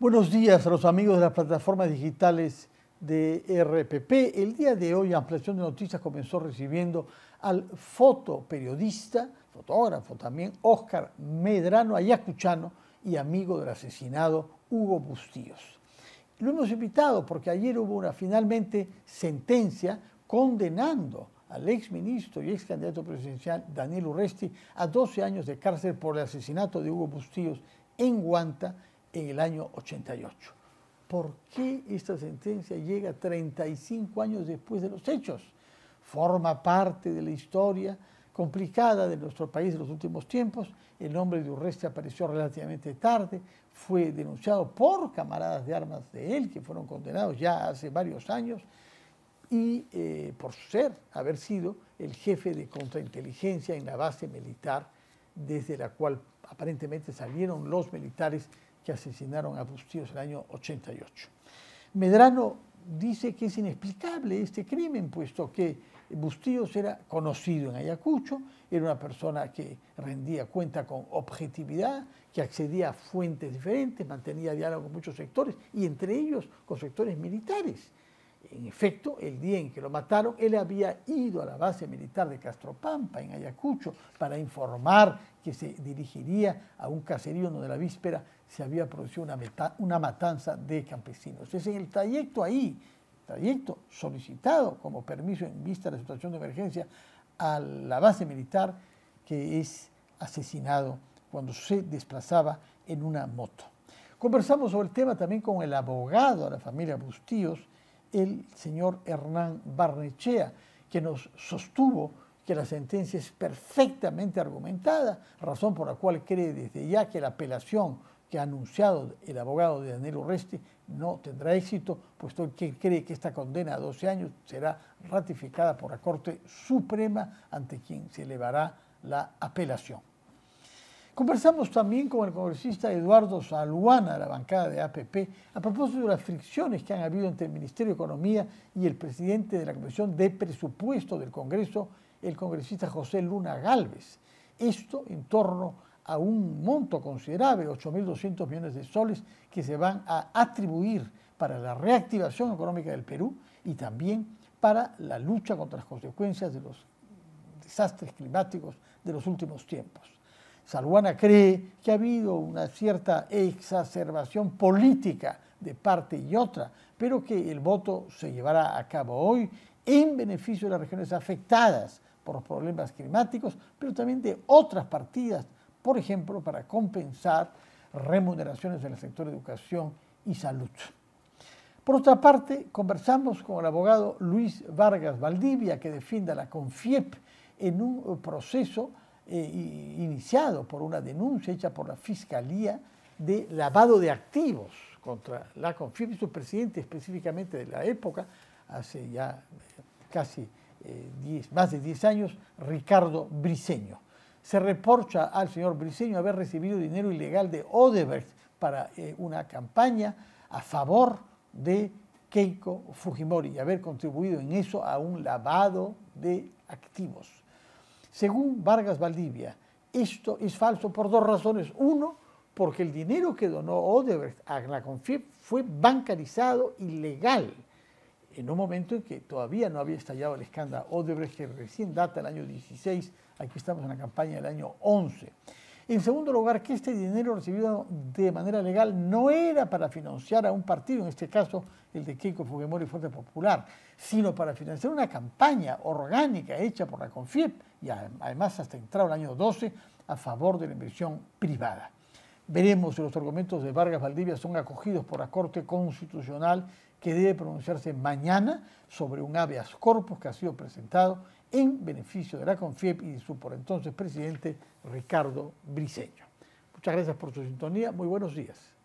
Buenos días a los amigos de las plataformas digitales de RPP. El día de hoy Ampliación de Noticias comenzó recibiendo al fotoperiodista, fotógrafo también, Óscar Medrano Ayacuchano y amigo del asesinado Hugo Bustíos. Lo hemos invitado porque ayer hubo una finalmente sentencia condenando al exministro y ex candidato presidencial Daniel Urresti a 12 años de cárcel por el asesinato de Hugo Bustíos en Guanta en el año 88. ¿Por qué esta sentencia llega 35 años después de los hechos? Forma parte de la historia complicada de nuestro país en los últimos tiempos. El nombre de Urreste apareció relativamente tarde, fue denunciado por camaradas de armas de él, que fueron condenados ya hace varios años, y eh, por ser, haber sido el jefe de contrainteligencia en la base militar desde la cual aparentemente salieron los militares que asesinaron a Bustíos en el año 88. Medrano dice que es inexplicable este crimen, puesto que Bustíos era conocido en Ayacucho, era una persona que rendía cuenta con objetividad, que accedía a fuentes diferentes, mantenía diálogo con muchos sectores y entre ellos con sectores militares. En efecto, el día en que lo mataron, él había ido a la base militar de Castropampa, en Ayacucho, para informar que se dirigiría a un caserío donde la víspera se había producido una, una matanza de campesinos. Es en el trayecto ahí, trayecto solicitado como permiso en vista de la situación de emergencia a la base militar, que es asesinado cuando se desplazaba en una moto. Conversamos sobre el tema también con el abogado de la familia Bustíos, el señor Hernán Barnechea, que nos sostuvo que la sentencia es perfectamente argumentada, razón por la cual cree desde ya que la apelación que ha anunciado el abogado de Daniel Urresti no tendrá éxito, puesto que cree que esta condena a 12 años será ratificada por la Corte Suprema, ante quien se elevará la apelación. Conversamos también con el congresista Eduardo Saluana de la bancada de APP a propósito de las fricciones que han habido entre el Ministerio de Economía y el presidente de la Comisión de Presupuesto del Congreso, el congresista José Luna Galvez. Esto en torno a un monto considerable, 8.200 millones de soles, que se van a atribuir para la reactivación económica del Perú y también para la lucha contra las consecuencias de los desastres climáticos de los últimos tiempos. Saluana cree que ha habido una cierta exacerbación política de parte y otra, pero que el voto se llevará a cabo hoy en beneficio de las regiones afectadas por los problemas climáticos, pero también de otras partidas, por ejemplo, para compensar remuneraciones en el sector de educación y salud. Por otra parte, conversamos con el abogado Luis Vargas Valdivia, que a la CONFIEP en un proceso eh, iniciado por una denuncia hecha por la Fiscalía de lavado de activos contra la CONFIP y su presidente específicamente de la época, hace ya eh, casi eh, más de 10 años, Ricardo Briceño. Se reporta al señor Briceño haber recibido dinero ilegal de Odebrecht para una campaña a favor de Keiko Fujimori y haber contribuido en eso a un lavado de activos. Según Vargas Valdivia, esto es falso por dos razones. Uno, porque el dinero que donó Odebrecht a la CONFIEP fue bancarizado ilegal en un momento en que todavía no había estallado el escándalo Odebrecht, que recién data el año 16, aquí estamos en la campaña del año 11. En segundo lugar, que este dinero recibido de manera legal no era para financiar a un partido, en este caso el de Keiko y Fuerte Popular, sino para financiar una campaña orgánica hecha por la CONFIEP y además hasta entrado el año 12 a favor de la inversión privada. Veremos si los argumentos de Vargas Valdivia son acogidos por la Corte Constitucional que debe pronunciarse mañana sobre un habeas corpus que ha sido presentado en beneficio de la CONFIEP y de su por entonces presidente Ricardo Briceño. Muchas gracias por su sintonía. Muy buenos días.